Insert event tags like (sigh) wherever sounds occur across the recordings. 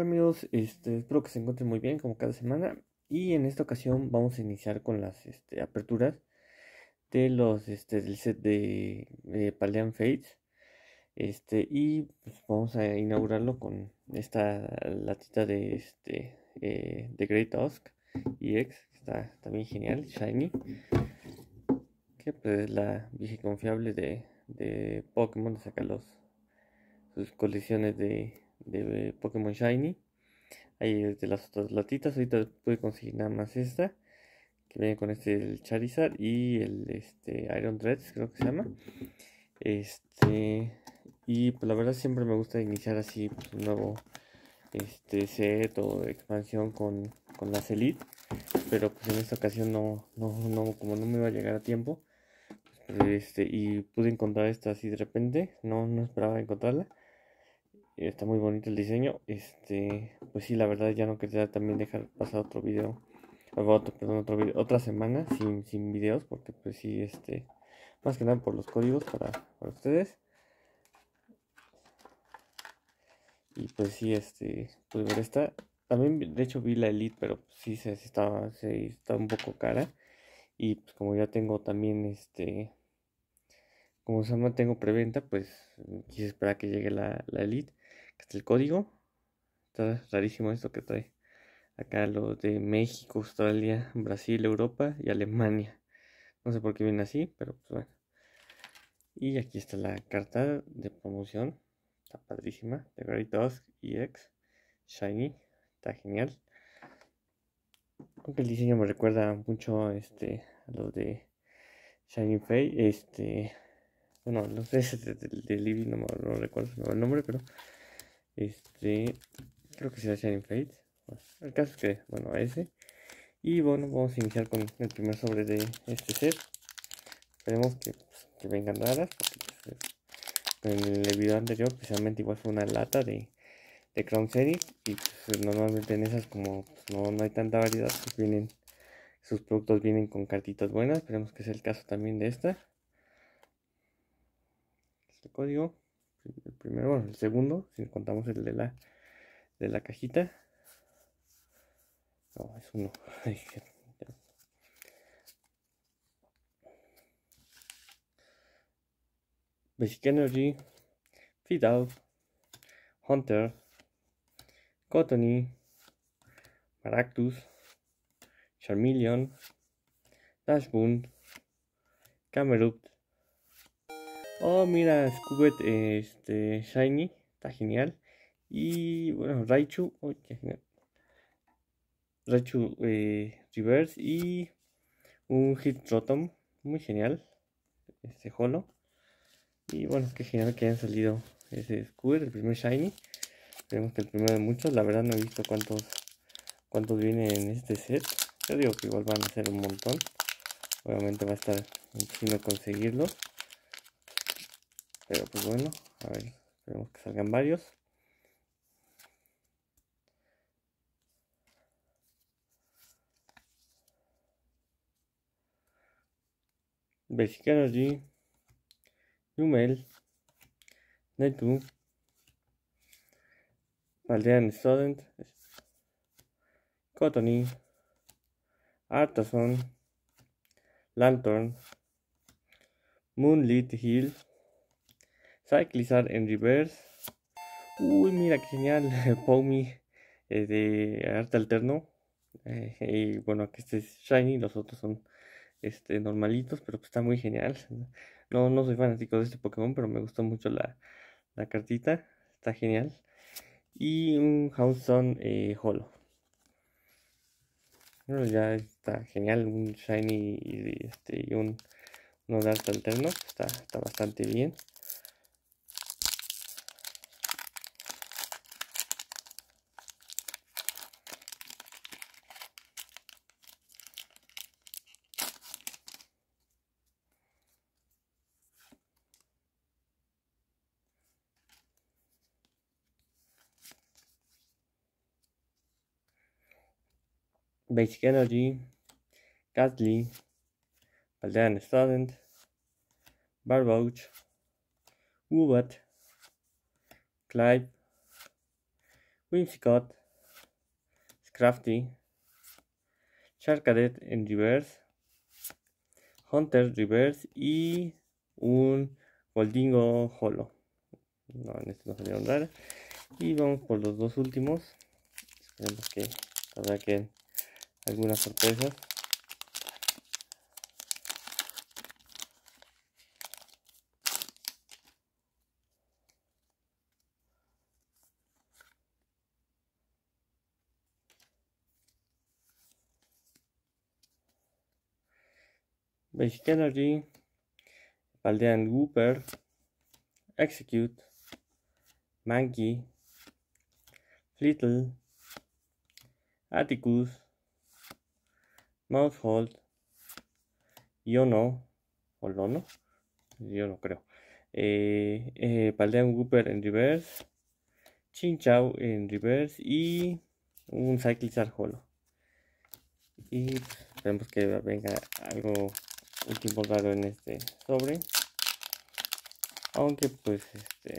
amigos? Este, espero que se encuentren muy bien como cada semana y en esta ocasión vamos a iniciar con las este, aperturas de los este, del set de, Palean Fates y pues, vamos a inaugurarlo con esta latita de, este, eh, de Great y EX, que está también genial, shiny, que pues, es la vieja confiable de, de Pokémon, saca los, sus colecciones de de Pokémon Shiny. Ahí de las otras latitas. Ahorita pude conseguir nada más esta. Que viene con este Charizard y el este, Iron Threads, creo que se llama. Este. Y pues la verdad siempre me gusta iniciar así pues, un nuevo este set o expansión con, con las Elite. Pero pues en esta ocasión no, no, no, como no me iba a llegar a tiempo. Pues, este, y pude encontrar esta así de repente. No, no esperaba encontrarla está muy bonito el diseño. Este, pues sí, la verdad ya no quería también dejar pasar otro video. perdón, otro video, otra semana sin, sin videos. Porque pues sí, este. Más que nada por los códigos para, para ustedes. Y pues sí, este. Pues ver esta. También de hecho vi la Elite, pero sí se, estaba. Se está un poco cara. Y pues como ya tengo también este como se llama, tengo preventa, pues quise esperar que llegue la, la Elite está el código. Está rarísimo esto que trae. Acá lo de México, Australia, Brasil, Europa y Alemania. No sé por qué viene así, pero pues bueno. Y aquí está la carta de promoción. Está padrísima. De Great Dusk EX. Shiny. Está genial. Aunque el diseño me recuerda mucho este, a los de Shiny Face Este, bueno, los de, de, de, de Libby, no, (laughs) no recuerdo el nombre, pero este, creo que será en Fates. El caso es que, bueno, ese. Y bueno, vamos a iniciar con el primer sobre de este set. Esperemos que, pues, vengan raras, pues, en el video anterior, precisamente igual fue una lata de, de Crown Series. Y pues, normalmente en esas, como no, no, hay tanta variedad, vienen, sus productos vienen con cartitas buenas. Esperemos que sea el caso también de esta. Este código el primero, bueno, el segundo, si contamos el de la, de la cajita. No, es uno. (laughs) Basic Energy, Feed Hunter, Cotony, Maractus, Charmeleon, Dashboon, Camerupt, Oh, mira, Scoobet, este, Shiny, está genial. Y bueno, Raichu, Raichu eh, Reverse y un Hit Rotom, muy genial. Este Holo. Y bueno, qué genial que hayan salido ese Scoobet, el primer Shiny. Esperemos que el primero de muchos. La verdad, no he visto cuántos, cuántos vienen en este set. Pero digo que igual van a ser un montón. Obviamente va a estar muchísimo conseguirlo conseguirlo pero pues bueno, a ver, esperemos que salgan varios. Basic Energy, Numel, Netu, Valdean Student, Cotony Artason, Lantern, Moonlit Hill, Cyclizar en reverse. Uy, mira qué genial. (laughs) pomy eh, de arte alterno. Eh, bueno, aquí este es shiny, los otros son este, normalitos, pero pues está muy genial. No, no soy fanático de este Pokémon, pero me gustó mucho la, la cartita. Está genial. Y un House eh, Holo. Bueno, ya está genial. Un Shiny este, y, un, uno de arte alterno. Está, está bastante bien. Basic Energy, Gasly, Valdean Student, BARBOUCH UBAT Clive, Wimscott, SCRAFTY Charcadet en reverse, Hunter reverse y un Goldingo Holo. No, en este no salieron raro Y vamos por los dos últimos. Esperemos que, que algunas sorpresas. Basic Energy, Paldean Wooper, Execute, Monkey, Flittle, Atticus, Mouse hold. Yo no. O no, Yo no creo. Eh, eh, Paldean Wooper en reverse. Chin en reverse. Y un Cyclizar Holo. Y esperemos que venga algo último raro en este sobre. Aunque pues este.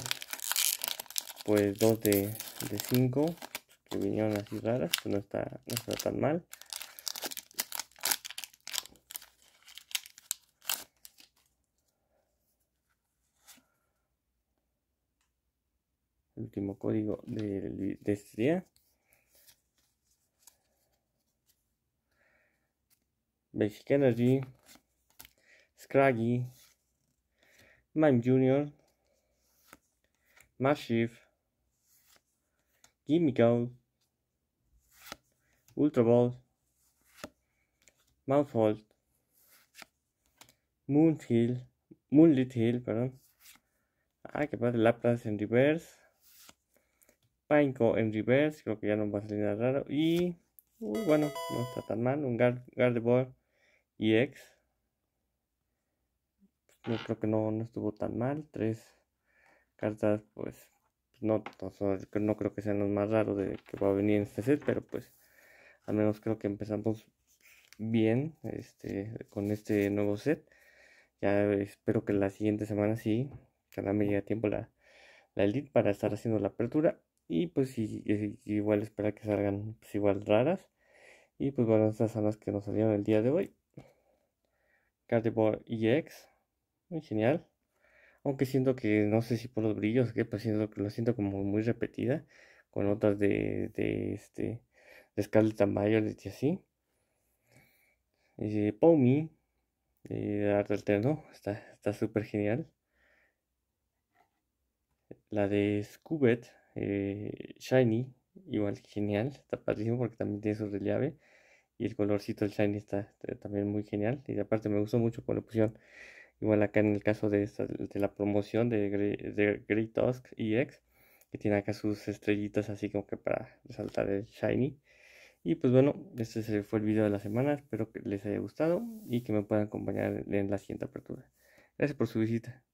Pues dos de 5 que vinieron así raras. Pues, no está, no está tan mal. último código de, este día. Basic Energy, Scraggy, Mime Junior, Massive, Gimme Ultra Ball, Mouthhold, Hill, Moonlit Hill, perdón. Ah, que pasa, Laplace en reverse. Pineco en reverse, creo que ya no va a salir nada raro. Y bueno, no está tan mal. Un Gardevoir y yo creo que no, estuvo tan mal. Tres cartas, pues no, no, creo que sean los más raros de que va a venir en este set, pero pues al menos creo que empezamos bien este, con este nuevo set. Ya espero que la siguiente semana sí, que llegue a tiempo la, la Elite para estar haciendo la apertura y pues eh, igual espera que salgan pues, igual raras. Y pues bueno, estas son las que nos salieron el día de hoy. Cardboard EX. Muy genial. Aunque siento que, no sé si por los brillos, que pues siento que lo siento como muy repetida. Con otras de, de este. De Scarlet Violet y así. y Pomi. De eh, Arte Alterno. Está súper genial. La de Scubet. Eh, shiny, igual genial, está padrísimo porque también tiene su relieve y el colorcito del shiny está, eh, también muy genial y aparte me gustó mucho Con la opción, igual acá en el caso de, de la promoción de, Grey, de Tusk EX que tiene acá sus estrellitas así como que para resaltar el shiny y pues bueno, este fue el video de la semana, espero que les haya gustado y que me puedan acompañar en la siguiente apertura. Gracias por su visita.